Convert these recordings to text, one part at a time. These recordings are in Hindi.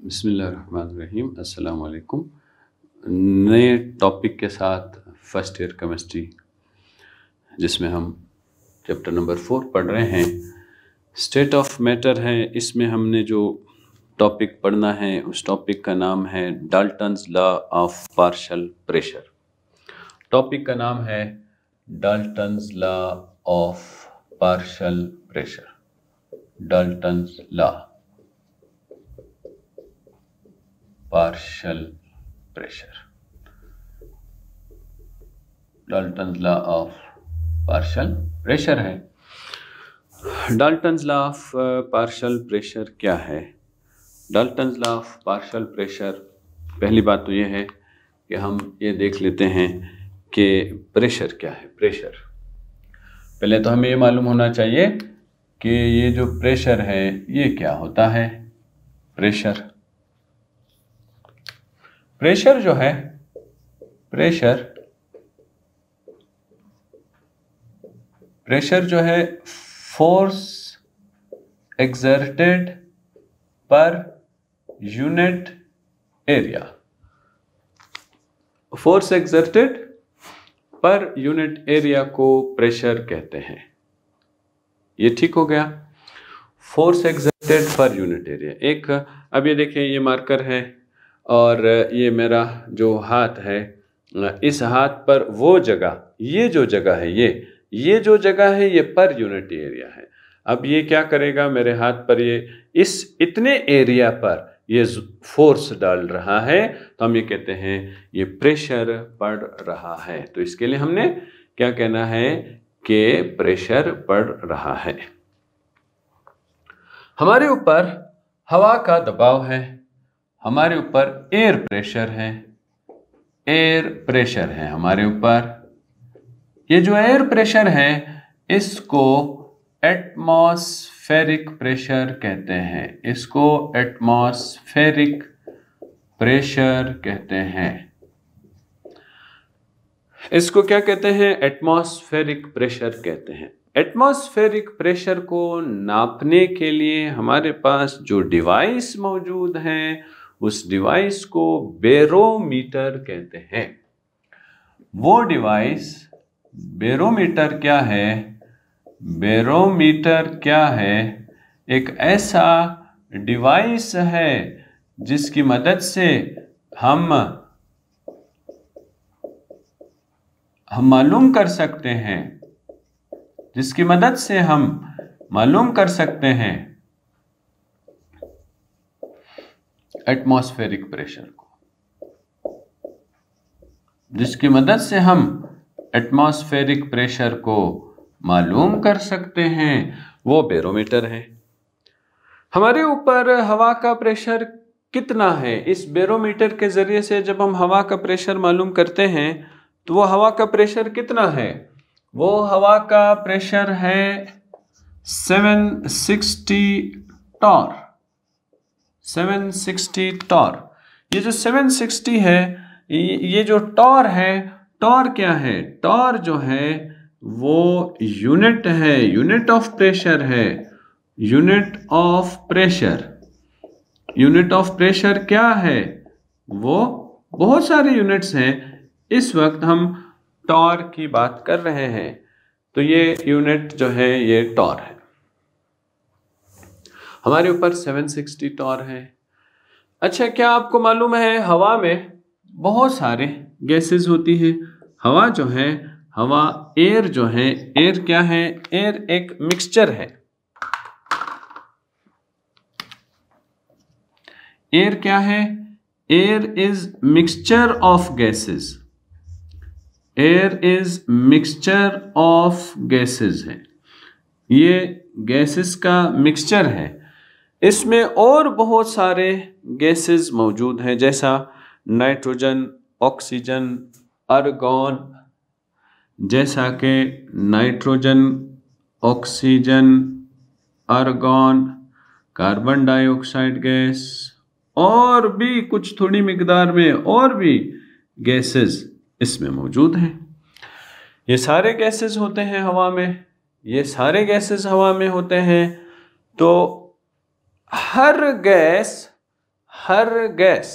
बसमीम् अल्लाम नए टॉपिक के साथ फर्स्ट ईयर केमिस्ट्री जिसमें हम चैप्टर नंबर फोर पढ़ रहे हैं स्टेट ऑफ मैटर है इसमें हमने जो टॉपिक पढ़ना है उस टॉपिक का नाम है Dalton's law of partial pressure topic का नाम है Dalton's law of partial pressure Dalton's law partial pressure. Dalton law of partial pressure है Dalton law of partial pressure क्या है Dalton law of partial pressure पहली बात तो यह है कि हम ये देख लेते हैं कि प्रेशर क्या है प्रेशर पहले तो हमें ये मालूम होना चाहिए कि ये जो प्रेशर है ये क्या होता है प्रेशर प्रेशर जो है प्रेशर प्रेशर जो है force exerted per unit area force exerted per unit area को प्रेशर कहते हैं ये ठीक हो गया force exerted per unit area एक अब ये देखें ये मार्कर है और ये मेरा जो हाथ है इस हाथ पर वो जगह ये जो जगह है ये ये जो जगह है ये पर यूनिट एरिया है अब ये क्या करेगा मेरे हाथ पर ये इस इतने एरिया पर ये फोर्स डाल रहा है तो हम ये कहते हैं ये प्रेशर पड़ रहा है तो इसके लिए हमने क्या कहना है कि प्रेशर पड़ रहा है हमारे ऊपर हवा का दबाव है हमारे ऊपर एयर प्रेशर है एयर प्रेशर है हमारे ऊपर ये जो एयर प्रेशर है इसको एटमॉस्फेरिक प्रेशर कहते हैं इसको एटमॉस्फेरिक प्रेशर कहते हैं इसको क्या कहते हैं एटमॉस्फेरिक प्रेशर कहते हैं एटमॉस्फेरिक प्रेशर को नापने के लिए हमारे पास जो डिवाइस मौजूद हैं उस डिवाइस को बेरोमीटर कहते हैं वो डिवाइस बेरोमीटर क्या है बेरोमीटर क्या है एक ऐसा डिवाइस है जिसकी मदद से हम हम मालूम कर सकते हैं जिसकी मदद से हम मालूम कर सकते हैं एटमॉस्फेरिक प्रेशर को जिसकी मदद से हम एटमॉस्फेरिक प्रेशर को मालूम कर सकते हैं वो बेरोमीटर है हमारे ऊपर हवा का प्रेशर कितना है इस बेरोमीटर के ज़रिए से जब हम हवा का प्रेशर मालूम करते हैं तो वो हवा का प्रेशर कितना है वो हवा का प्रेशर है 760 टॉर 760 टॉर ये जो 760 है ये जो टॉर है टॉर क्या है टॉर जो है वो यूनिट है यूनिट ऑफ प्रेशर है unit of pressure unit of pressure क्या है वो बहुत सारे यूनिट्स हैं इस वक्त हम टॉर की बात कर रहे हैं तो ये यूनिट जो है ये टॉर है हमारे ऊपर 760 टॉर है अच्छा क्या आपको मालूम है हवा में बहुत सारे गैसेस होती हैं हवा जो है हवा एयर जो है एयर क्या है एयर एक मिक्सचर है एयर क्या है air is mixture of gases air is mixture of gases है ये गैसेस का मिक्सचर है इसमें और बहुत सारे गैसेस मौजूद हैं जैसा नाइट्रोजन ऑक्सीजन अर्गॉन जैसा कि nitrogen oxygen argon carbon dioxide gas और भी कुछ थोड़ी मकदार में और भी गैसेस इसमें मौजूद हैं ये सारे गैसेस होते हैं हवा में ये सारे गैसेस हवा में होते हैं तो हर गैस हर गैस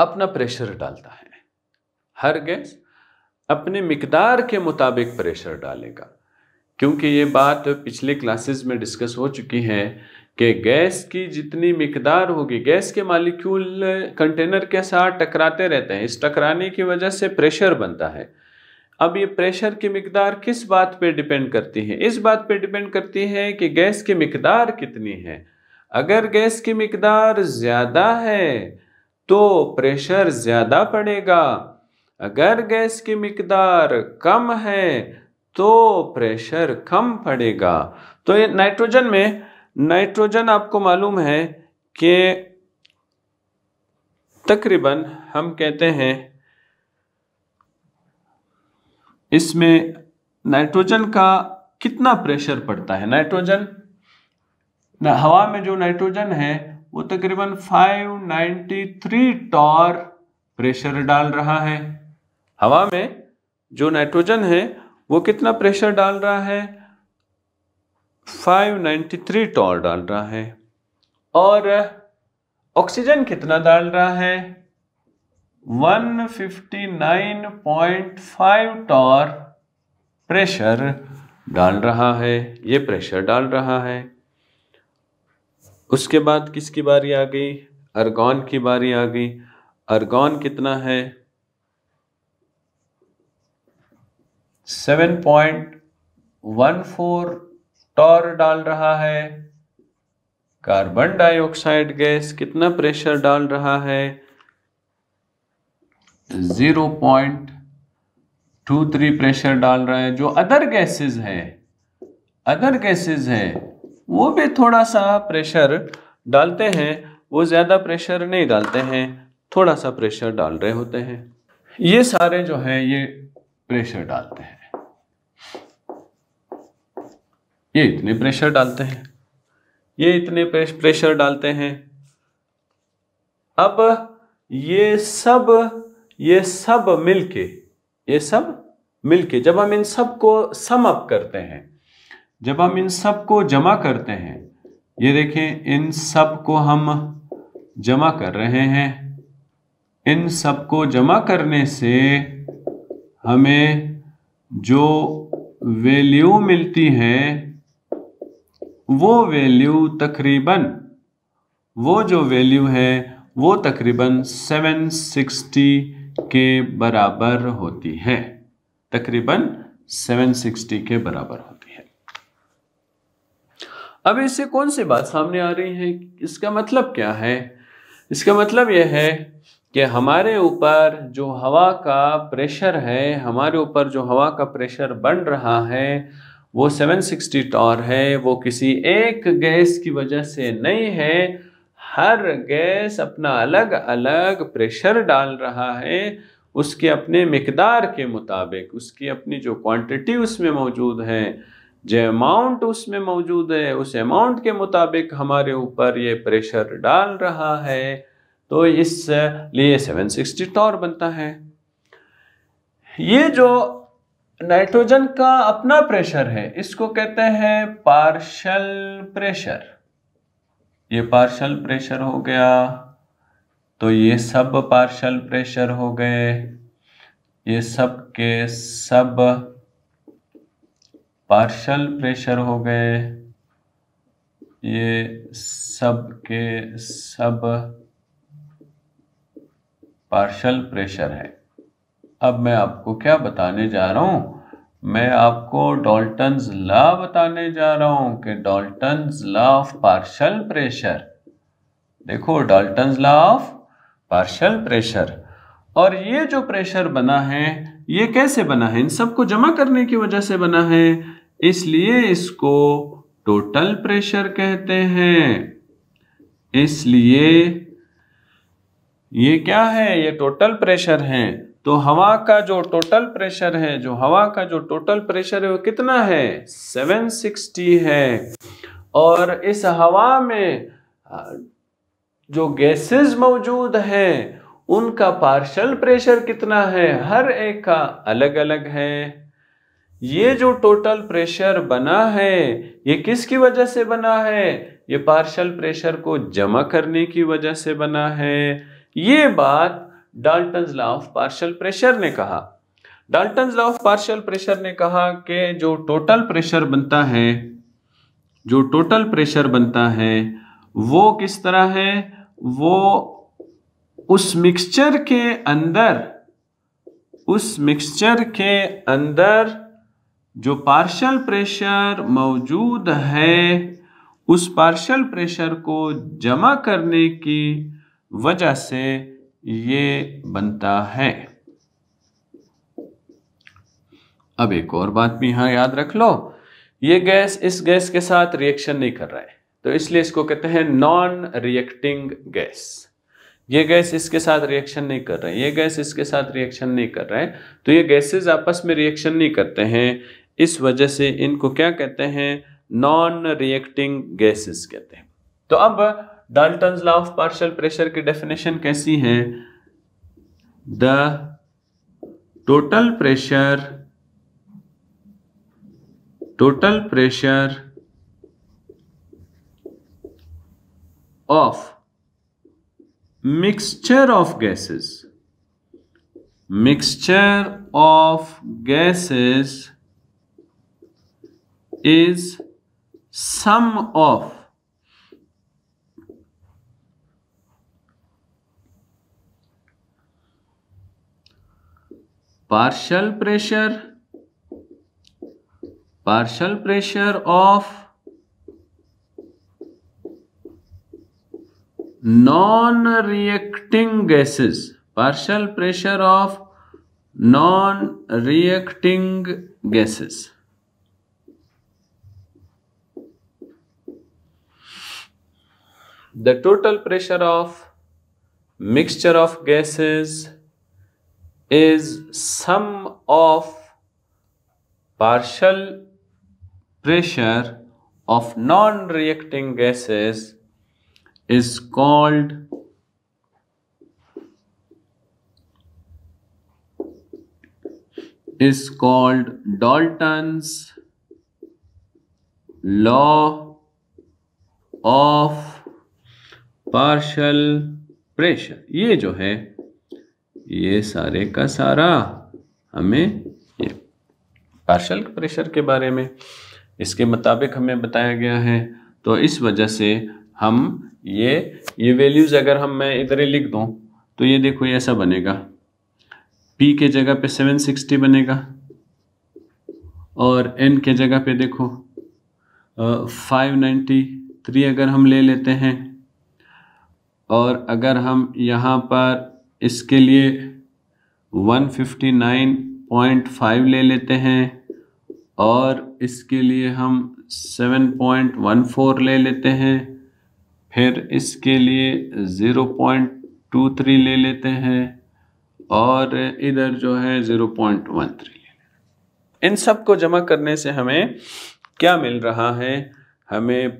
अपना प्रेशर डालता है हर गैस अपने मकदार के मुताबिक प्रेशर डालेगा क्योंकि ये बात पिछले क्लासेस में डिस्कस हो चुकी है कि गैस की जितनी मकदार होगी गैस के मालिक्यूल कंटेनर के साथ टकराते रहते हैं इस टकराने की वजह से प्रेशर बनता है अब ये प्रेशर की मकदार किस बात पे डिपेंड करती है इस बात पे डिपेंड करती है कि गैस की मकदार कितनी है अगर गैस की मकदार ज़्यादा है तो प्रेशर ज़्यादा पड़ेगा अगर गैस की मकदार कम है तो प्रेशर कम पड़ेगा तो ये नाइट्रोजन में नाइट्रोजन आपको मालूम है कि तकरीबन हम कहते हैं इसमें नाइट्रोजन का कितना प्रेशर पड़ता है नाइट्रोजन ना हवा में जो नाइट्रोजन है वो तकरीबन 593 टॉर प्रेशर डाल रहा है हवा में जो नाइट्रोजन है वो कितना प्रेशर डाल रहा है 593 टॉर डाल रहा है और ऑक्सीजन कितना डाल रहा है 159.5 टॉर प्रेशर डाल रहा है ये प्रेशर डाल रहा है उसके बाद किसकी बारी आ गई अर्गॉन की बारी आ गई अर्गॉन कितना है 7.14 टॉर डाल रहा है कार्बन डाइऑक्साइड गैस कितना प्रेशर डाल रहा है zero point two three pressure डाल रहा है जो अदर गैसेस है अदर गैसेस है वो भी थोड़ा सा प्रेशर डालते हैं वो ज़्यादा प्रेशर नहीं डालते हैं थोड़ा सा प्रेशर डाल रहे होते हैं ये सारे जो है ये प्रेशर डालते हैं ये इतने प्रेशर डालते हैं ये इतने प्रेशर डालते हैं अब ये सब ये सब मिलके ये सब मिलके जब हम इन सब को सम अप करते हैं जब हम इन सब को जमा करते हैं ये देखें इन सब को हम जमा कर रहे हैं इन सब को जमा करने से हमें जो वैल्यू मिलती है वो वैल्यू तकरीबन वो जो वैल्यू है वो तकरीबन 760 के बराबर होती है तकरीबन 760 के बराबर होती है अब इससे कौन सी बात सामने आ रही है इसका मतलब क्या है इसका मतलब यह है कि हमारे ऊपर जो हवा का प्रेशर है हमारे ऊपर जो हवा का प्रेशर बन रहा है वो 760 टॉर है वो किसी एक गैस की वजह से नहीं है हर गैस अपना अलग अलग प्रेशर डाल रहा है उसके अपने मकदार के मुताबिक उसकी अपनी जो क्वांटिटी उसमें मौजूद है जो अमाउंट उसमें मौजूद है उस अमाउंट के मुताबिक हमारे ऊपर ये प्रेशर डाल रहा है तो इस लिए 760 टॉर बनता है ये जो नाइट्रोजन का अपना प्रेशर है इसको कहते हैं पार्शल प्रेशर ये पार्शल प्रेशर हो गया तो ये सब पार्शल प्रेशर हो गए ये सब के सब पार्शल प्रेशर हो गए ये सब के सब पार्शल प्रेशर है अब मैं आपको क्या बताने जा रहा हूं मैं आपको डॉल्टन्स लॉ बताने जा रहा हूँ कि Dalton's law of partial pressure देखो Dalton's law of partial pressure और ये जो प्रेशर बना है ये कैसे बना है इन सबको जमा करने की वजह से बना है इसलिए इसको टोटल प्रेशर कहते हैं इसलिए ये क्या है ये टोटल प्रेशर है तो हवा का जो टोटल प्रेशर है जो हवा का जो टोटल प्रेशर है वो कितना है 760 है और इस हवा में जो गैसेस मौजूद हैं उनका पार्शल प्रेशर कितना है हर एक का अलग अलग है ये जो टोटल प्रेशर बना है ये किसकी वजह से बना है ये पार्शल प्रेशर को जमा करने की वजह से बना है ये बात Dalton law of partial pressure ने कहा Dalton law of partial pressure ने कहा कि जो टोटल प्रेशर बनता है जो टोटल प्रेशर बनता है वो किस तरह है वो उस मिक्सचर के अंदर उस मिक्सचर के अंदर जो पार्शल प्रेशर मौजूद है उस पार्शल प्रेशर को जमा करने की वजह से ये बनता है अब एक और बात भी यहां याद रख लो ये गैस इस गैस के साथ रिएक्शन नहीं कर रहा है तो इसलिए इसको कहते हैं नॉन रिएक्टिंग गैस ये गैस इसके साथ रिएक्शन नहीं कर रहे हैं ये गैस इसके साथ रिएक्शन नहीं कर रहे हैं तो ये गैसेस आपस में रिएक्शन नहीं करते हैं इस वजह से इनको क्या कहते हैं नॉन रिएक्टिंग गैसेस कहते हैं तो अब Dalton law of partial pressure की डेफिनेशन कैसी है the total pressure total pressure of mixture of gases mixture of gases is sum of partial pressure partial pressure of non-reacting gases partial pressure of non-reacting gases the total pressure of mixture of gases is sum of partial pressure of non-reacting gases is called is called Dalton's law of partial pressure ye jo hai ये सारे का सारा हमें ये पार्शल प्रेशर के बारे में इसके मुताबिक हमें बताया गया है तो इस वजह से हम ये ये वैल्यूज़ अगर हम मैं इधर ही लिख दूँ तो ये देखो ये ऐसा बनेगा पी के जगह पे 760 बनेगा और एन के जगह पे देखो फाइव नाइन्टी थ्री अगर हम ले लेते हैं और अगर हम यहाँ पर इसके लिए 159.5 ले लेते हैं और इसके लिए हम 7.14 ले लेते हैं फिर इसके लिए 0.23 ले लेते हैं और इधर जो है 0.13 इन सब को जमा करने से हमें क्या मिल रहा है हमें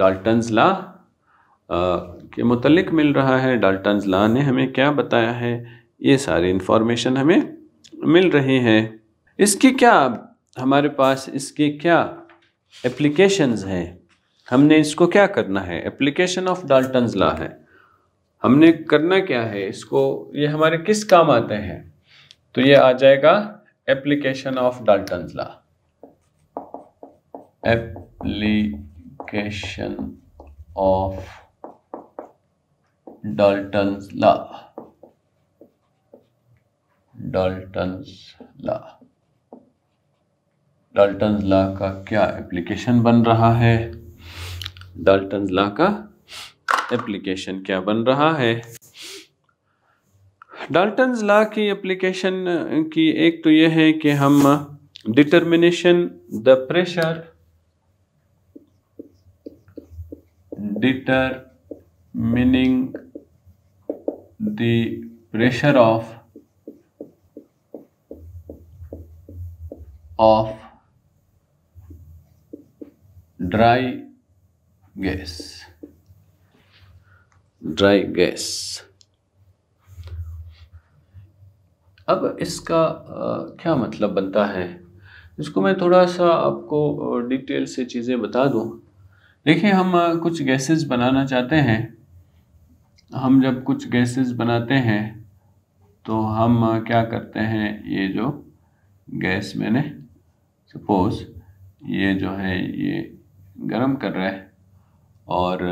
डाल्टन्स ला के मुतलिक मिल रहा है डाल्टन ला ने हमें क्या बताया है ये सारी इंफॉर्मेशन हमें मिल रही हैं इसकी क्या हमारे पास इसके क्या एप्लीकेशंस हैं हमने इसको क्या करना है एप्लीकेशन ऑफ डाल्टन ला है हमने करना क्या है इसको ये हमारे किस काम आते हैं तो ये आ जाएगा application of Dalton law application of Dalton's law Dalton's law Dalton's law का क्या एप्लीकेशन बन रहा है डाल्टन लॉ का एप्लीकेशन क्या बन रहा है डाल्टन लॉ की एप्लीकेशन की एक तो यह है कि हम determination the pressure determining the pressure of of dry gas dry gas अब इसका आ, क्या मतलब बनता है इसको मैं थोड़ा सा आपको डिटेल से चीज़ें बता दूं देखिए हम कुछ गैसेस बनाना चाहते हैं हम जब कुछ गैसेस बनाते हैं तो हम क्या करते हैं ये जो गैस मैंने सपोज़ ये जो है ये गर्म कर रहा है और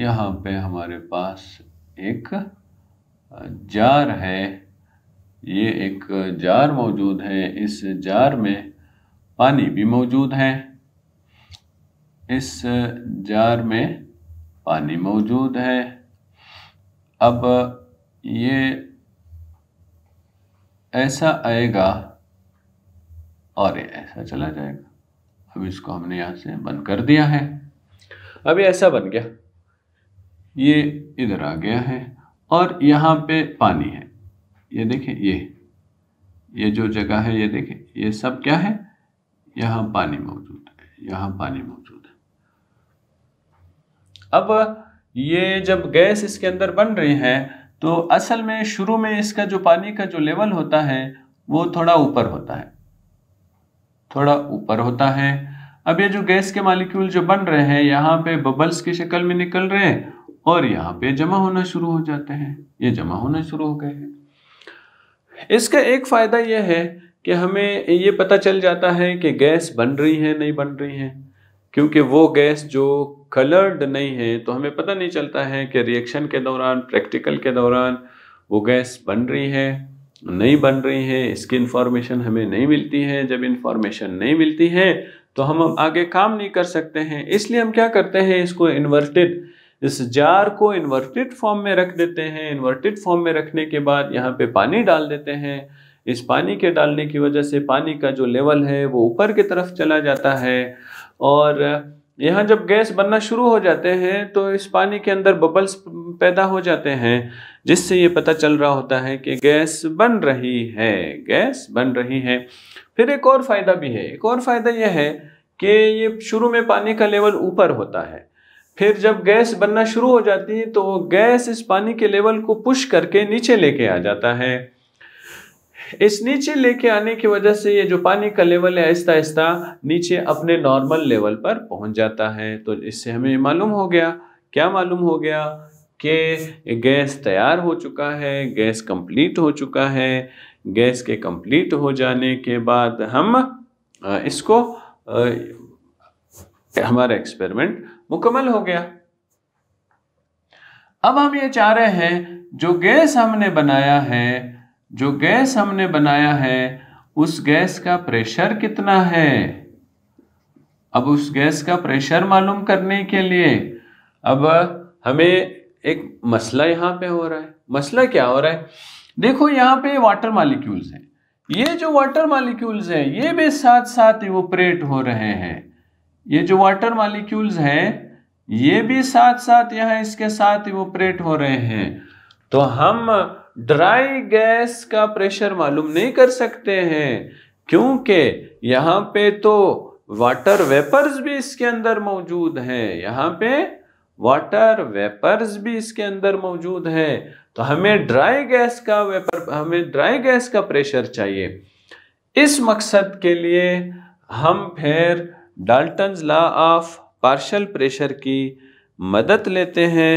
यहाँ पे हमारे पास एक जार है ये एक जार मौजूद है इस जार में पानी भी मौजूद है इस जार में पानी मौजूद है अब ये ऐसा आएगा और ये ऐसा चला जाएगा अब इसको हमने यहाँ से बंद कर दिया है अब ये ऐसा बन गया ये इधर आ गया है और यहाँ पे पानी है ये देखें ये ये जो जगह है ये देखें ये सब क्या है यहाँ पानी मौजूद है यहाँ पानी मौजूद है अब ये जब गैस इसके अंदर बन रहे हैं तो असल में शुरू में इसका जो पानी का जो लेवल होता है वो थोड़ा ऊपर होता है थोड़ा ऊपर होता है अब ये जो गैस के मालिक्यूल जो बन रहे हैं यहाँ पे बबल्स की शक्ल में निकल रहे हैं और यहाँ पे जमा होना शुरू हो जाते हैं ये जमा होना शुरू हो गए हैं इसका एक फ़ायदा यह है कि हमें ये पता चल जाता है कि गैस बन रही है नहीं बन रही है क्योंकि वो गैस जो कलर्ड नहीं है तो हमें पता नहीं चलता है कि रिएक्शन के दौरान प्रैक्टिकल के दौरान वो गैस बन रही है नहीं बन रही है इसकी इन्फॉर्मेशन हमें नहीं मिलती है जब इन्फॉर्मेशन नहीं मिलती है तो हम आगे काम नहीं कर सकते हैं इसलिए हम क्या करते हैं इसको इन्वर्टेड इस जार को इन्वर्टेड फॉर्म में रख देते हैं इन्वर्टेड फॉर्म में रखने के बाद यहाँ पे पानी डाल देते हैं इस पानी के डालने की वजह से पानी का जो लेवल है वो ऊपर की तरफ चला जाता है और यहाँ जब गैस बनना शुरू हो जाते हैं तो इस पानी के अंदर बबल्स पैदा हो जाते हैं जिससे ये पता चल रहा होता है कि गैस बन रही है गैस बन रही है फिर एक और फ़ायदा भी है एक और फ़ायदा यह है कि ये शुरू में पानी का लेवल ऊपर होता है फिर जब गैस बनना शुरू हो जाती है तो गैस इस पानी के लेवल को पुश करके नीचे लेके आ जाता है इस नीचे लेके आने की वजह से ये जो पानी का लेवल है आहिस्ता आहिस्ता नीचे अपने नॉर्मल लेवल पर पहुंच जाता है तो इससे हमें मालूम हो गया क्या मालूम हो गया कि गैस तैयार हो चुका है गैस कंप्लीट हो चुका है गैस के कंप्लीट हो जाने के बाद हम इसको हमारा एक्सपेरिमेंट मुकम्मल हो गया अब हम ये चाह रहे हैं जो गैस हमने बनाया है जो गैस हमने बनाया है उस गैस का प्रेशर कितना है अब उस गैस का प्रेशर मालूम करने के लिए अब हमें एक मसला यहां पे हो रहा है मसला क्या हो रहा है देखो यहाँ पे वाटर मालिक्यूल्स हैं ये जो वाटर मालिक्यूल्स हैं ये भी साथ साथ इवोपरेट हो रहे हैं ये जो वाटर मालिक्यूल्स हैं ये भी साथ साथ यहां इसके साथ इवोपरेट हो रहे हैं तो हम ड्राई गैस का प्रेशर मालूम नहीं कर सकते हैं क्योंकि यहाँ पे तो वाटर वेपर्स भी इसके अंदर मौजूद हैं यहाँ पे वाटर वेपर्स भी इसके अंदर मौजूद हैं तो हमें ड्राई गैस का वेपर हमें ड्राई गैस का प्रेशर चाहिए इस मकसद के लिए हम फिर Dalton law of partial pressure की मदद लेते हैं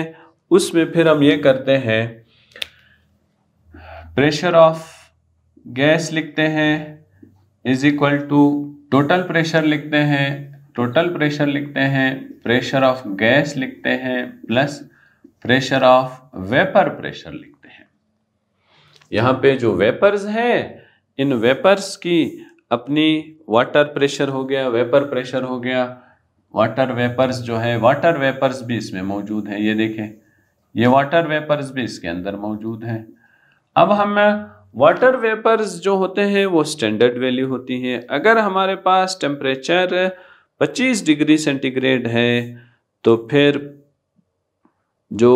उसमें फिर हम ये करते हैं प्रेशर ऑफ गैस लिखते हैं is equal to total pressure लिखते हैं टोटल प्रेशर लिखते हैं प्रेशर ऑफ गैस लिखते हैं plus pressure of vapour pressure लिखते हैं यहाँ पे जो वेपर्स हैं इन वेपर्स की अपनी वाटर प्रेशर हो गया वेपर प्रेशर हो गया वाटर वेपर्स जो है वाटर वेपर्स भी इसमें मौजूद हैं ये देखें ये वाटर वेपर्स भी इसके अंदर मौजूद हैं अब हम वाटर वेपर्स जो होते हैं वो स्टैंडर्ड वैल्यू होती हैं अगर हमारे पास टेम्परेचर 25 डिग्री सेंटीग्रेड है तो फिर जो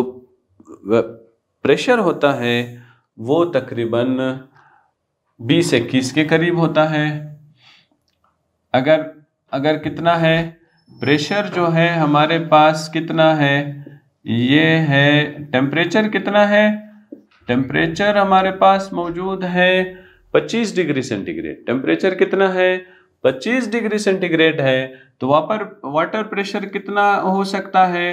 प्रेशर होता है वो तकरीबन 20 इक्कीस के करीब होता है अगर अगर कितना है प्रेशर जो है हमारे पास कितना है ये है टेम्परेचर कितना है टेम्परेचर हमारे पास मौजूद है 25 डिग्री सेंटीग्रेड टेम्परेचर कितना है 25 डिग्री सेंटीग्रेड है तो वहां पर वाटर प्रेशर कितना हो सकता है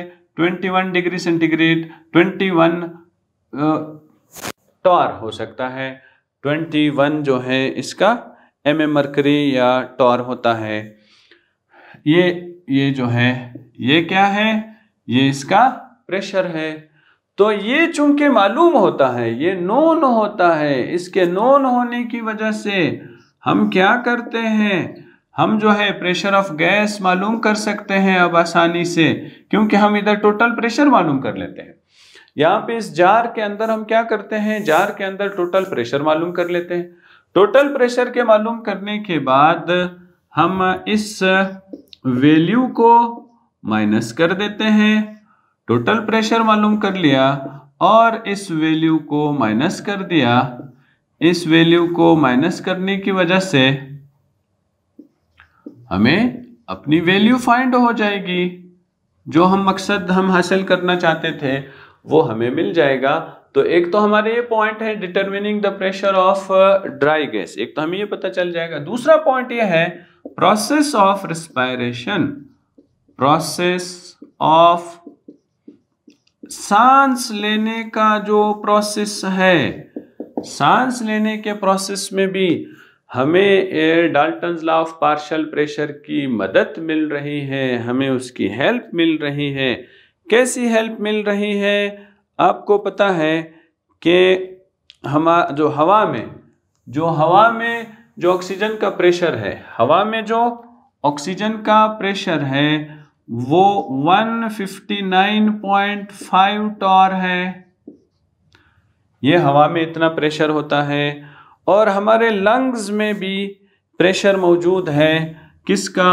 21 डिग्री सेंटीग्रेड 21 टॉर हो सकता है 21 जो है इसका एम एम मरकरी या टॉर होता है ये ये जो है ये क्या है ये इसका प्रेशर है तो ये चूंकि मालूम होता है ये नोन होता है इसके नोन होने की वजह से हम क्या करते हैं हम जो है प्रेशर ऑफ गैस मालूम कर सकते हैं अब आसानी से क्योंकि हम इधर टोटल प्रेशर मालूम कर लेते हैं यहाँ पे इस जार के अंदर हम क्या करते हैं जार के अंदर टोटल प्रेशर मालूम कर लेते हैं टोटल प्रेशर के मालूम करने के बाद हम इस वैल्यू को माइनस कर देते हैं टोटल प्रेशर मालूम कर लिया और इस वैल्यू को माइनस कर दिया इस वैल्यू को माइनस करने की वजह से हमें अपनी वैल्यू फाइंड हो जाएगी जो हम मकसद हम हासिल करना चाहते थे वो हमें मिल जाएगा तो एक तो हमारे ये पॉइंट है determining the pressure of dry gas एक तो हमें ये पता चल जाएगा दूसरा पॉइंट ये है process of respiration process of सांस लेने का जो प्रोसेस है सांस लेने के प्रोसेस में भी हमें Dalton law of partial pressure की मदद मिल रही है हमें उसकी हेल्प मिल रही है कैसी हेल्प मिल रही है आपको पता है कि हम जो हवा में जो हवा में जो ऑक्सीजन का प्रेशर है हवा में जो ऑक्सीजन का प्रेशर है वो 159.5 टॉर है ये हवा में इतना प्रेशर होता है और हमारे लंग्स में भी प्रेशर मौजूद है किसका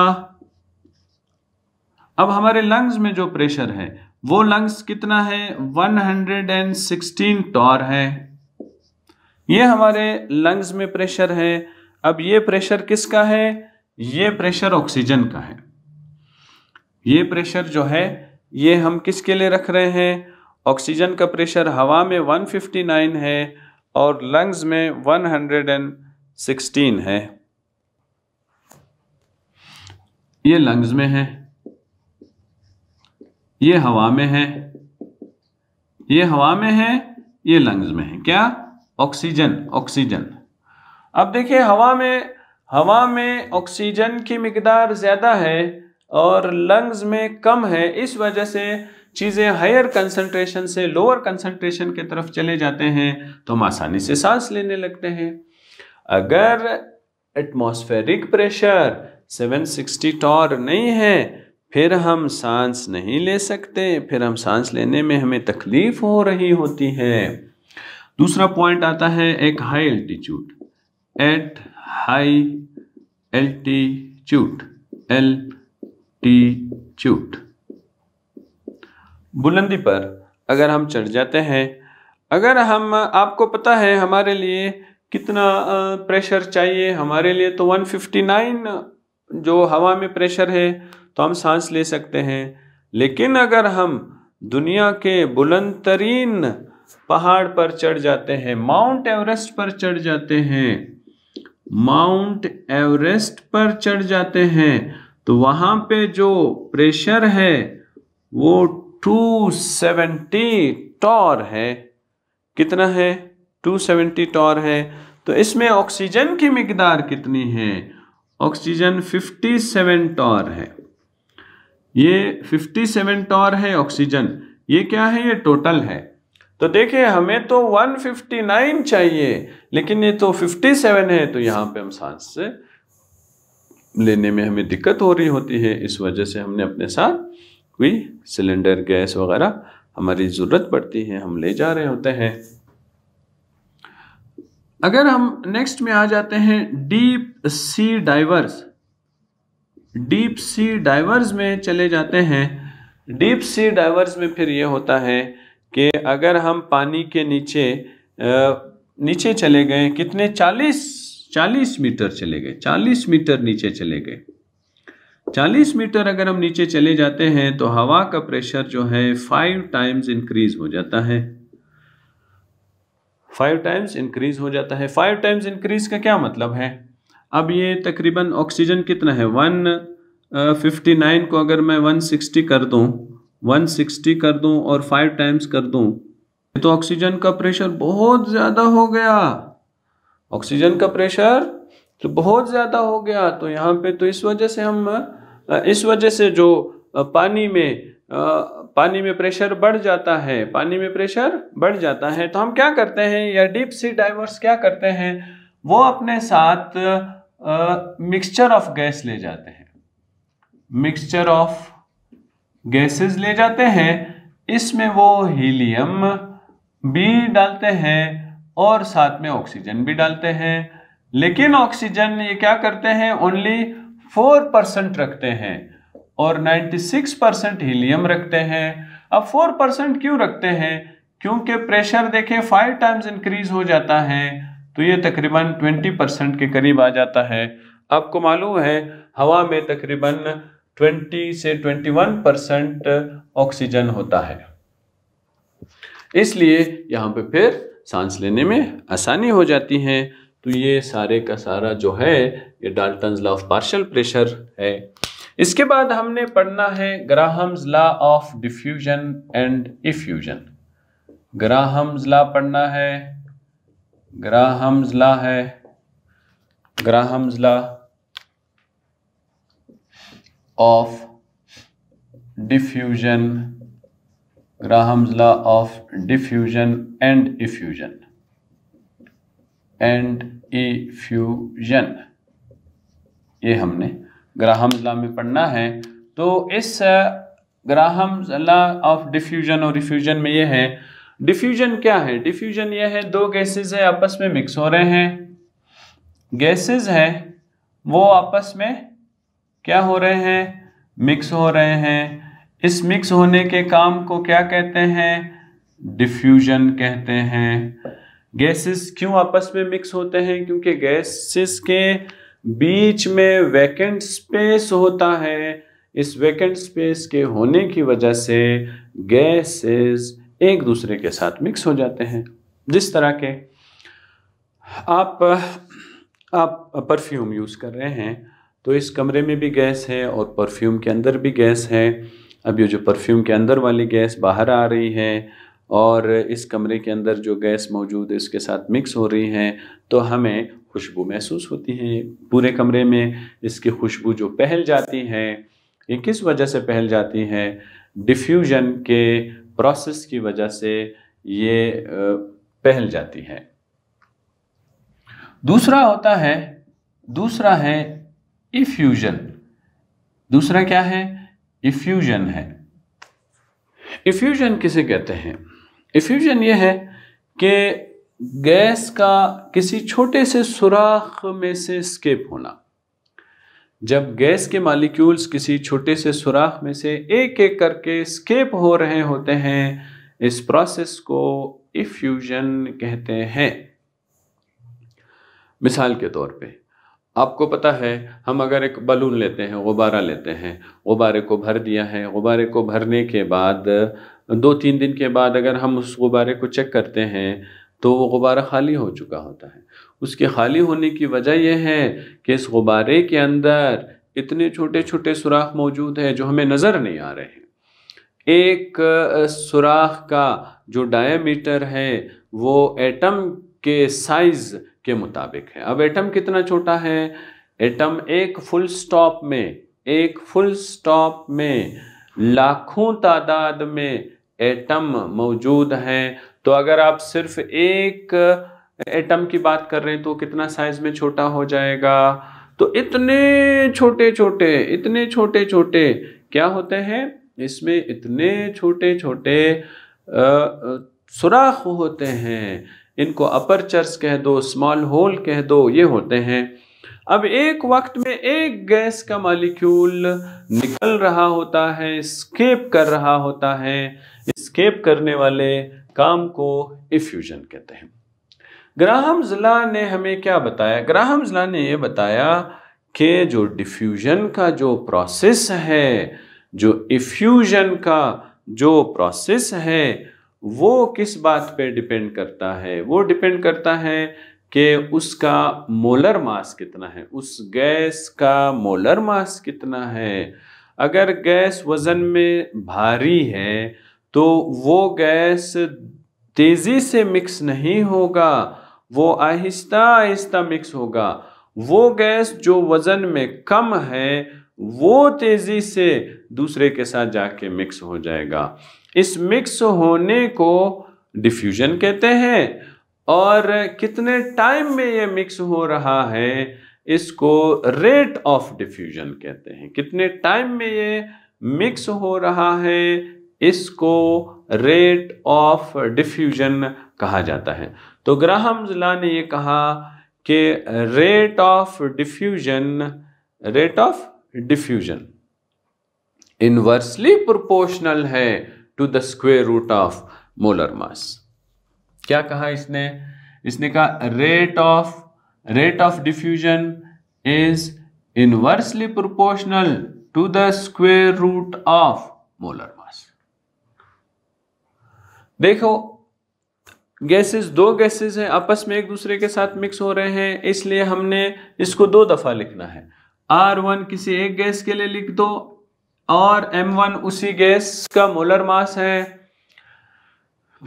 अब हमारे लंग्स में जो प्रेशर है वो लंग्स कितना है 116 टॉर है ये हमारे लंग्स में प्रेशर है अब ये प्रेशर किसका है ये प्रेशर ऑक्सीजन का है ये प्रेशर जो है ये हम किसके लिए रख रहे हैं ऑक्सीजन का प्रेशर हवा में 159 है और लंग्स में 116 है ये लंग्स में है ये हवा में है ये हवा में है ये लंग्स में है क्या ऑक्सीजन ऑक्सीजन अब देखिए हवा में हवा में ऑक्सीजन की मकदार ज़्यादा है और लंग्स में कम है इस वजह से चीज़ें हायर कंसंट्रेशन से लोअर कंसंट्रेशन की तरफ चले जाते हैं तो हम आसानी से सांस लेने लगते हैं अगर एटमॉस्फेरिक प्रेशर 760 टॉर नहीं है फिर हम सांस नहीं ले सकते फिर हम सांस लेने में हमें तकलीफ हो रही होती है दूसरा पॉइंट आता है एक high altitude at high altitude एल एल्टीट्यूड बुलंदी पर अगर हम चढ़ जाते हैं अगर हम आपको पता है हमारे लिए कितना प्रेशर चाहिए हमारे लिए तो 159 जो हवा में प्रेशर है तो हम सांस ले सकते हैं लेकिन अगर हम दुनिया के बुलंद तरीन पहाड़ पर चढ़ जाते हैं माउंट एवरेस्ट पर चढ़ जाते हैं माउंट एवरेस्ट पर चढ़ जाते हैं तो वहां पे जो प्रेशर है वो 270 टॉर है कितना है 270 टॉर है तो इसमें ऑक्सीजन की मिकदार कितनी है ऑक्सीजन 57 टॉर है ये 57 टॉर है ऑक्सीजन ये क्या है ये टोटल है तो देखिए हमें तो 159 चाहिए लेकिन ये तो 57 है तो यहाँ पे हम सांस से लेने में हमें दिक्कत हो रही होती है इस वजह से हमने अपने साथ कोई सिलेंडर गैस वगैरह हमारी ज़रूरत पड़ती है हम ले जा रहे होते हैं अगर हम नेक्स्ट में आ जाते हैं deep sea divers deep sea divers में चले जाते हैं डीप सी डाइवर्स में फिर ये होता है कि अगर हम पानी के नीचे नीचे चले गए कितने चालीस 40 मीटर चले गए 40 मीटर नीचे चले गए 40 मीटर अगर हम नीचे चले जाते हैं तो हवा का प्रेशर जो है फाइव टाइम्स इंक्रीज हो जाता है फाइव टाइम्स इंक्रीज हो जाता है फाइव टाइम्स इंक्रीज का क्या मतलब है अब ये तकरीबन ऑक्सीजन कितना है वन फिफ्टी नाइन को अगर मैं वन सिक्सटी कर दूं वन सिक्सटी कर दूं और फाइव टाइम्स कर दूं तो ऑक्सीजन का प्रेशर बहुत ज़्यादा हो गया ऑक्सीजन का प्रेशर तो बहुत ज़्यादा हो गया तो यहाँ पे तो इस वजह से हम इस वजह से जो पानी में पानी में प्रेशर बढ़ जाता है पानी में प्रेशर बढ़ जाता है तो हम क्या करते हैं या डीप सी डाइवर्स क्या करते हैं वो अपने साथ मिक्सचर ऑफ गैस ले जाते हैं मिक्सचर ऑफ गैसेस ले जाते हैं इसमें वो हीलियम भी डालते हैं और साथ में ऑक्सीजन भी डालते हैं लेकिन ऑक्सीजन ये क्या करते हैं ओनली फोर परसेंट रखते हैं और 96 परसेंट हीलियम रखते हैं अब फोर परसेंट क्यों रखते हैं क्योंकि प्रेशर देखें फाइव टाइम्स इंक्रीज हो जाता है तो ये तकरीबन 20 परसेंट के करीब आ जाता है आपको मालूम है हवा में तकरीबन 20 से 21 परसेंट ऑक्सीजन होता है इसलिए यहाँ पे फिर सांस लेने में आसानी हो जाती है तो ये सारे का सारा जो है ये Dalton law of partial pressure है इसके बाद हमने पढ़ना है Graham's law of diffusion and effusion Graham's law पढ़ना है ग्राहम्स लॉ है Graham's law of diffusion Raham's law of diffusion and effusion and effusion ये हमने ग्राहम्स ला में पढ़ना है तो इस ग्राहम्स ला ऑफ डिफ्यूजन और रिफ्यूजन में ये है डिफ्यूजन क्या है डिफ्यूजन ये है दो गैसेज है आपस में मिक्स हो रहे हैं गैसेज है वो आपस में क्या हो रहे हैं मिक्स हो रहे हैं इस मिक्स होने के काम को क्या कहते हैं डिफ्यूजन कहते हैं गैसेस क्यों आपस में मिक्स होते हैं क्योंकि गैसेस के बीच में वैकेंट स्पेस होता है इस वैकेंट स्पेस के होने की वजह से गैसेस एक दूसरे के साथ मिक्स हो जाते हैं जिस तरह के आप आप परफ्यूम यूज़ कर रहे हैं तो इस कमरे में भी गैस है और परफ्यूम के अंदर भी गैस है अब ये जो परफ्यूम के अंदर वाली गैस बाहर आ रही है और इस कमरे के अंदर जो गैस मौजूद है इसके साथ मिक्स हो रही है तो हमें खुशबू महसूस होती है पूरे कमरे में इसकी खुशबू जो पहल जाती है ये किस वजह से पहल जाती है डिफ्यूजन के प्रोसेस की वजह से ये पहल जाती है दूसरा होता है दूसरा है इफ्यूजन दूसरा क्या है इफ्यूजन है इफ्यूजन किसे कहते हैं इफ्यूजन यह है कि गैस का किसी छोटे से सुराख में से स्केप होना जब गैस के मालिक्यूल्स किसी छोटे से सुराख में से एक एक करके स्केप हो रहे होते हैं इस प्रोसेस को इफ्यूजन कहते हैं मिसाल के तौर पे आपको पता है हम अगर एक बलून लेते हैं गुब्बारा लेते हैं गुब्बारे को भर दिया है गुब्बारे को भरने के बाद दो तीन दिन के बाद अगर हम उस गुब्बारे को चेक करते हैं तो वो गुब्बारा खाली हो चुका होता है उसके खाली होने की वजह यह है कि इस गुब्बारे के अंदर इतने छोटे छोटे सुराख मौजूद है जो हमें नज़र नहीं आ रहे हैं एक सुराख का जो डायमीटर है वो एटम के साइज के मुताबिक है अब एटम कितना छोटा है एटम एक फुल स्टॉप में एक फुल स्टॉप में लाखों तादाद में एटम मौजूद हैं तो अगर आप सिर्फ एक एटम की बात कर रहे हैं तो कितना साइज में छोटा हो जाएगा तो इतने छोटे छोटे इतने छोटे छोटे क्या होते हैं इसमें इतने छोटे छोटे सुराख होते हैं इनको चर्स कह दो स्मॉल होल कह दो ये होते हैं अब एक वक्त में एक गैस का मालिक्यूल निकल रहा होता है स्केप कर रहा होता है स्केप करने वाले काम को इफ्यूजन कहते हैं ग्राहम जिला ने हमें क्या बताया ग्राहम जिला ने ये बताया कि जो डिफ्यूजन का जो प्रोसेस है जो इफ्यूजन का जो प्रोसेस है वो किस बात पे डिपेंड करता है वो डिपेंड करता है कि उसका मोलर मास कितना है उस गैस का मोलर मास कितना है अगर गैस वज़न में भारी है तो वो गैस तेज़ी से मिक्स नहीं होगा वो आहिस्ता आहिस्ता मिक्स होगा वो गैस जो वज़न में कम है वो तेजी से दूसरे के साथ जाके मिक्स हो जाएगा इस मिक्स होने को डिफ्यूजन कहते हैं और कितने टाइम में ये मिक्स हो रहा है इसको रेट ऑफ डिफ्यूजन कहते हैं कितने टाइम में ये मिक्स हो रहा है इसको रेट ऑफ डिफ्यूजन कहा जाता है तो ग्राहम जिला ने ये कहा कि rate of diffusion rate of diffusion inversely proportional है to the square root of molar mass क्या कहा इसने इसने कहा rate of rate of diffusion is inversely proportional to the square root of molar mass देखो गैसेस दो गैसेस हैं आपस में एक दूसरे के साथ मिक्स हो रहे हैं इसलिए हमने इसको दो दफा लिखना है आर वन किसी एक गैस के लिए लिख दो और एम वन उसी गैस का मोलर मास है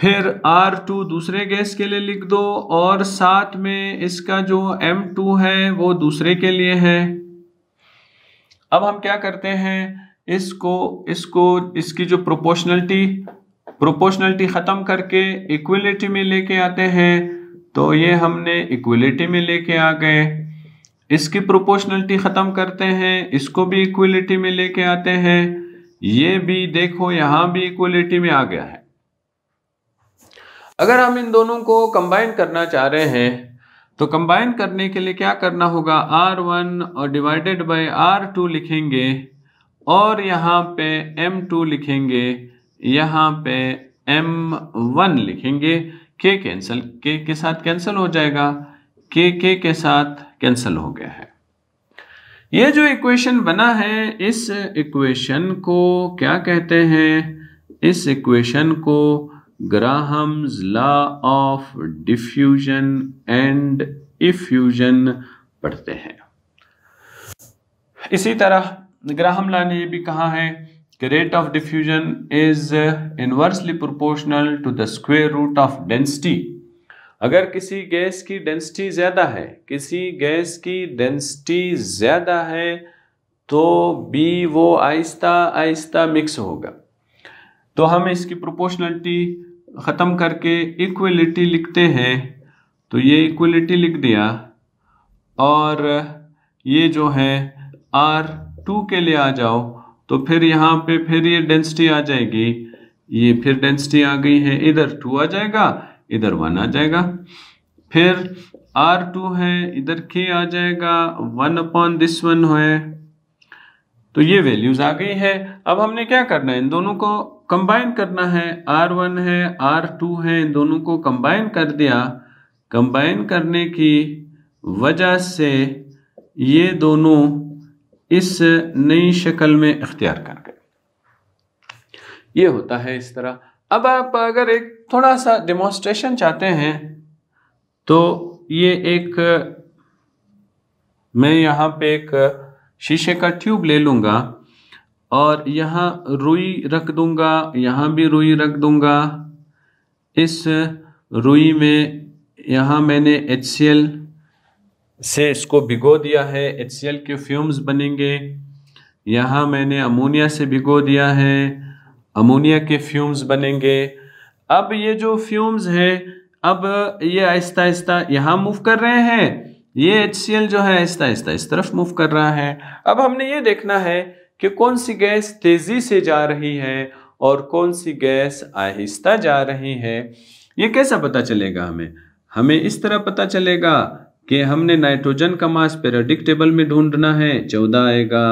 फिर आर टू दूसरे गैस के लिए लिख दो और साथ में इसका जो एम टू है वो दूसरे के लिए है अब हम क्या करते हैं इसको इसको इसकी जो प्रोपोर्शनलिटी प्रोपोर्शनलिटी ख़त्म करके इक्वलिटी में लेके आते हैं तो ये हमने इक्वलिटी में लेके आ गए इसकी प्रोपोर्शनलिटी ख़त्म करते हैं इसको भी इक्वलिटी में लेके आते हैं ये भी देखो यहाँ भी इक्वलिटी में आ गया है अगर हम इन दोनों को कंबाइन करना चाह रहे हैं तो कंबाइन करने के लिए क्या करना होगा आर वन और डिवाइडेड बाय आर टू लिखेंगे और यहाँ पे एम टू लिखेंगे यहाँ पे एम वन लिखेंगे के कैंसिल के के साथ कैंसिल हो जाएगा के के के साथ कैंसिल हो गया है ये जो इक्वेशन बना है इस इक्वेशन को क्या कहते हैं इस इक्वेशन को Graham's law of diffusion and effusion पढ़ते हैं इसी तरह ग्राहम लॉ ने यह भी कहा है कि rate of diffusion is inversely proportional to the square root of density अगर किसी गैस की डेंसिटी ज़्यादा है किसी गैस की डेंसिटी ज़्यादा है तो बी वो आहिस्ता आहिस्ता मिक्स होगा तो हम इसकी प्रोपोर्शनलिटी ख़त्म करके इक्वलिटी लिखते हैं तो ये इक्वलिटी लिख दिया और ये जो है आर टू के लिए आ जाओ तो फिर यहाँ पे फिर ये डेंसिटी आ जाएगी ये फिर डेंसिटी आ गई है इधर टू आ जाएगा इधर वन आ जाएगा फिर आर टू है इधर के आ जाएगा वन अपॉन दिस वन है तो ये वैल्यूज आ गई है अब हमने क्या करना है इन दोनों को कंबाइन करना है आर वन है आर टू है इन दोनों को कंबाइन कर दिया कंबाइन करने की वजह से ये दोनों इस नई शक्ल में अख्तियार कर गए ये होता है इस तरह अब आप अगर एक थोड़ा सा डिमॉन्स्ट्रेशन चाहते हैं तो ये एक मैं यहाँ पे एक शीशे का ट्यूब ले लूँगा और यहाँ रुई रख दूँगा यहाँ भी रुई रख दूँगा इस रुई में यहाँ मैंने एच से इसको भिगो दिया है एच के फ्यूम्स बनेंगे यहाँ मैंने अमोनिया से भिगो दिया है अमोनिया के फ्यूम्स बनेंगे अब ये जो फ्यूम्स है अब ये आहिस्ता आहिस्ता यहाँ मूव कर रहे हैं ये एच जो है आहिस्ता आहिस्ता इस तरफ मूव कर रहा है अब हमने ये देखना है कि कौन सी गैस तेज़ी से जा रही है और कौन सी गैस आहिस्ता जा रही है ये कैसा पता चलेगा हमें हमें इस तरह पता चलेगा कि हमने नाइट्रोजन का मास पेरोडिक टेबल में ढूंढना है चौदह आएगा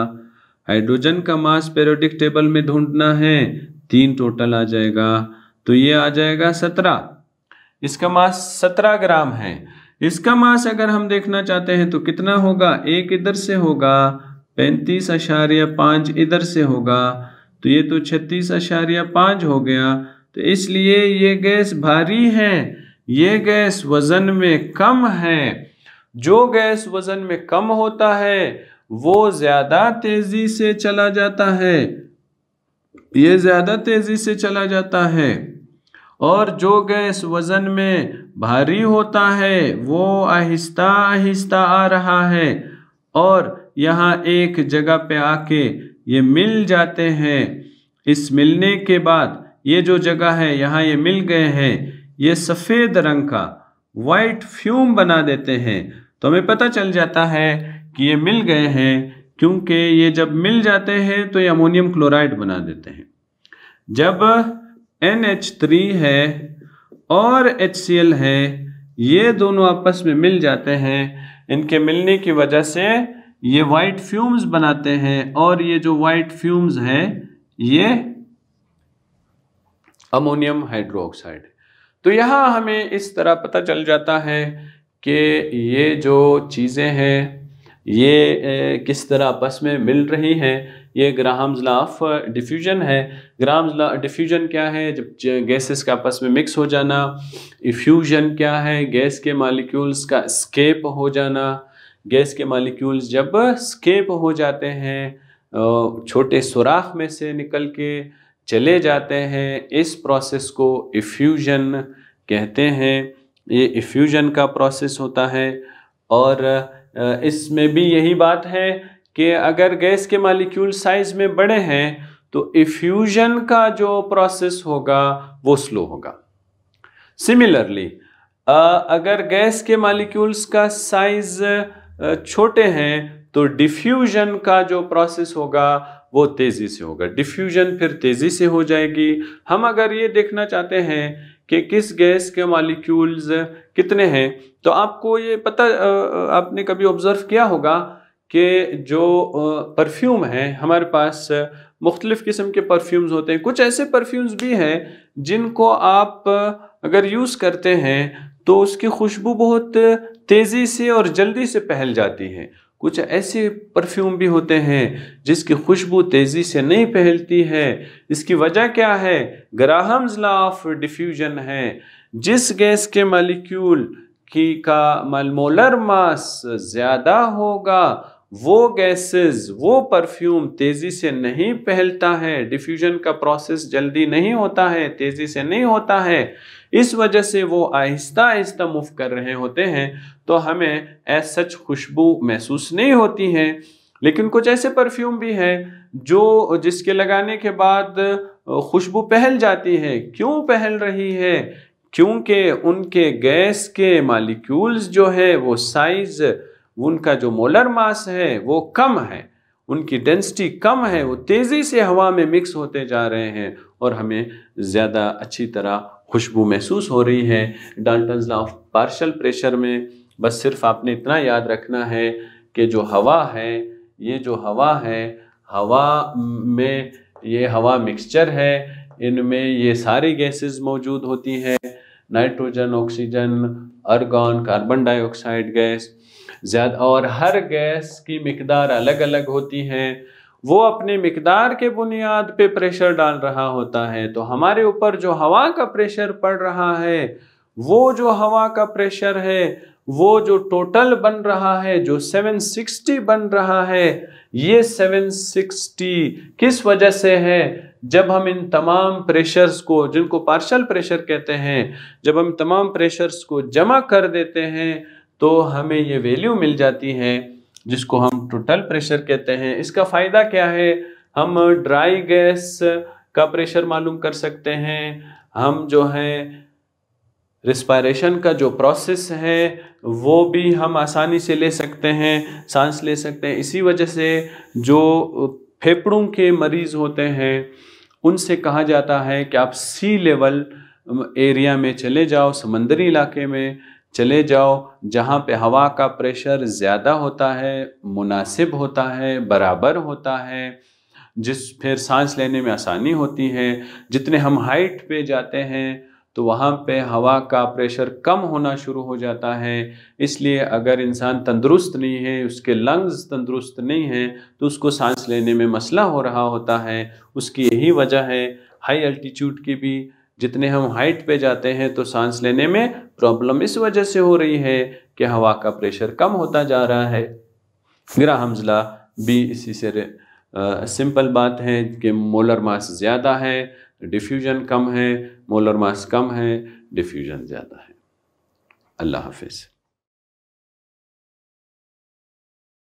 हाइड्रोजन का मास पेरोडिक टेबल में ढूंढना है तीन टोटल आ जाएगा तो ये आ जाएगा सत्रह इसका मास सत्रह ग्राम है इसका मास अगर हम देखना चाहते हैं तो कितना होगा एक इधर से होगा पैंतीस अशार्य पाँच इधर से होगा तो ये तो छत्तीस अशार्य पाँच हो गया तो इसलिए ये गैस भारी है ये गैस वज़न में कम है जो गैस वज़न में कम होता है वो ज़्यादा तेज़ी से चला जाता है ये ज़्यादा तेज़ी से चला जाता है और जो गैस वज़न में भारी होता है वो आहिस्ता आहिस्ता आ रहा है और यहाँ एक जगह पे आके ये मिल जाते हैं इस मिलने के बाद ये जो जगह है यहाँ ये मिल गए हैं ये सफ़ेद रंग का वाइट फ्यूम बना देते हैं तो हमें पता चल जाता है कि ये मिल गए हैं क्योंकि ये जब मिल जाते हैं तो ये अमोनियम क्लोराइड बना देते हैं जब एन एच थ्री है और एच सी एल है ये दोनों आपस में मिल जाते हैं इनके मिलने की वजह से ये वाइट फ्यूम्स बनाते हैं और ये जो वाइट फ्यूम्स है ये अमोनियम हाइड्रोक्साइड तो यहाँ हमें इस तरह पता चल जाता है कि ये जो चीज़ें हैं ये किस तरह आपस में मिल रही हैं ये ग्राहम्स लॉ ऑफ डिफ्यूजन है ग्राहम्स लॉ डिफ्यूजन क्या है जब गैसेस का आपस में मिक्स हो जाना इफ्यूजन क्या है गैस के मालिक्यूल्स का स्केप हो जाना गैस के मालिक्यूल्स जब स्केप हो जाते हैं छोटे सुराख में से निकल के चले जाते हैं इस प्रोसेस को इफ्यूजन कहते हैं ये इफ्यूजन का प्रोसेस होता है और इसमें भी यही बात है कि अगर गैस के मालिक्यूल साइज में बड़े हैं तो इफ्यूजन का जो प्रोसेस होगा वो स्लो होगा सिमिलरली अगर गैस के मालिक्यूल्स का साइज छोटे हैं तो डिफ्यूजन का जो प्रोसेस होगा वो तेज़ी से होगा डिफ्यूजन फिर तेज़ी से हो जाएगी हम अगर ये देखना चाहते हैं कि किस गैस के मालिक्यूल्स कितने हैं तो आपको ये पता आपने कभी ऑब्ज़र्व किया होगा कि जो परफ्यूम है हमारे पास मुख्तलिफ़ किस्म के परफ्यूम्स होते हैं कुछ ऐसे परफ्यूम्स भी हैं जिनको आप अगर यूज़ करते हैं तो उसकी खुशबू बहुत तेज़ी से और जल्दी से फैल जाती है कुछ ऐसे परफ्यूम भी होते हैं जिसकी खुशबू तेज़ी से नहीं फैलती है इसकी वजह क्या है ग्राहम्स ला ऑफ डिफ्यूजन है जिस गैस के मालिक्यूल की का मलमोलर मास ज़्यादा होगा वो गैसेस वो परफ्यूम तेज़ी से नहीं फैलता है डिफ्यूजन का प्रोसेस जल्दी नहीं होता है तेज़ी से नहीं होता है इस वजह से वो आहिस्ता आहिस्ता मूव कर रहे होते हैं तो हमें ऐसा खुशबू महसूस नहीं होती है लेकिन कुछ ऐसे परफ्यूम भी हैं जो जिसके लगाने के बाद खुशबू पहल जाती है क्यों पहल रही है क्योंकि उनके गैस के मालिक्यूल्स जो है वो साइज़ उनका जो मोलर मास है वो कम है उनकी डेंसिटी कम है वो तेज़ी से हवा में मिक्स होते जा रहे हैं और हमें ज़्यादा अच्छी तरह खुशबू महसूस हो रही है Dalton law of partial pressure में बस सिर्फ आपने इतना याद रखना है कि जो हवा है ये जो हवा है हवा में ये हवा मिक्सचर है इनमें ये सारी गैसेस मौजूद होती हैं nitrogen oxygen argon carbon dioxide gas ज़्यादा और हर गैस की मकदार अलग अलग होती है वो अपने मकदार के बुनियाद पे प्रेशर डाल रहा होता है तो हमारे ऊपर जो हवा का प्रेशर पड़ रहा है वो जो हवा का प्रेशर है वो जो टोटल बन रहा है जो 760 बन रहा है ये 760 किस वजह से है जब हम इन तमाम प्रेशर्स को जिनको पार्शल प्रेशर कहते हैं जब हम तमाम प्रेशर्स को जमा कर देते हैं तो हमें ये वैल्यू मिल जाती है जिसको हम टोटल प्रेशर कहते हैं इसका फ़ायदा क्या है हम ड्राई गैस का प्रेशर मालूम कर सकते हैं हम जो है रिस्पायरेशन का जो प्रोसेस है वो भी हम आसानी से ले सकते हैं सांस ले सकते हैं इसी वजह से जो फेफड़ों के मरीज़ होते हैं उनसे कहा जाता है कि आप सी लेवल एरिया में चले जाओ समंदरी इलाके में चले जाओ जहाँ पे हवा का प्रेशर ज़्यादा होता है मुनासिब होता है बराबर होता है जिस फिर सांस लेने में आसानी होती है जितने हम हाइट पे जाते हैं तो वहाँ पे हवा का प्रेशर कम होना शुरू हो जाता है इसलिए अगर इंसान तंदुरुस्त नहीं है उसके लंग्स तंदुरुस्त नहीं हैं तो उसको सांस लेने में मसला हो रहा होता है उसकी यही वजह है हाई अल्टीट्यूड की भी जितने हम हाइट पे जाते हैं तो सांस लेने में प्रॉब्लम इस वजह से हो रही है कि हवा का प्रेशर कम होता जा रहा है ग्रह हमजला भी इसी से सिंपल बात है कि मोलर मास ज़्यादा है डिफ्यूजन कम है मोलर मास कम है डिफ्यूजन ज़्यादा है अल्लाह हाफिज़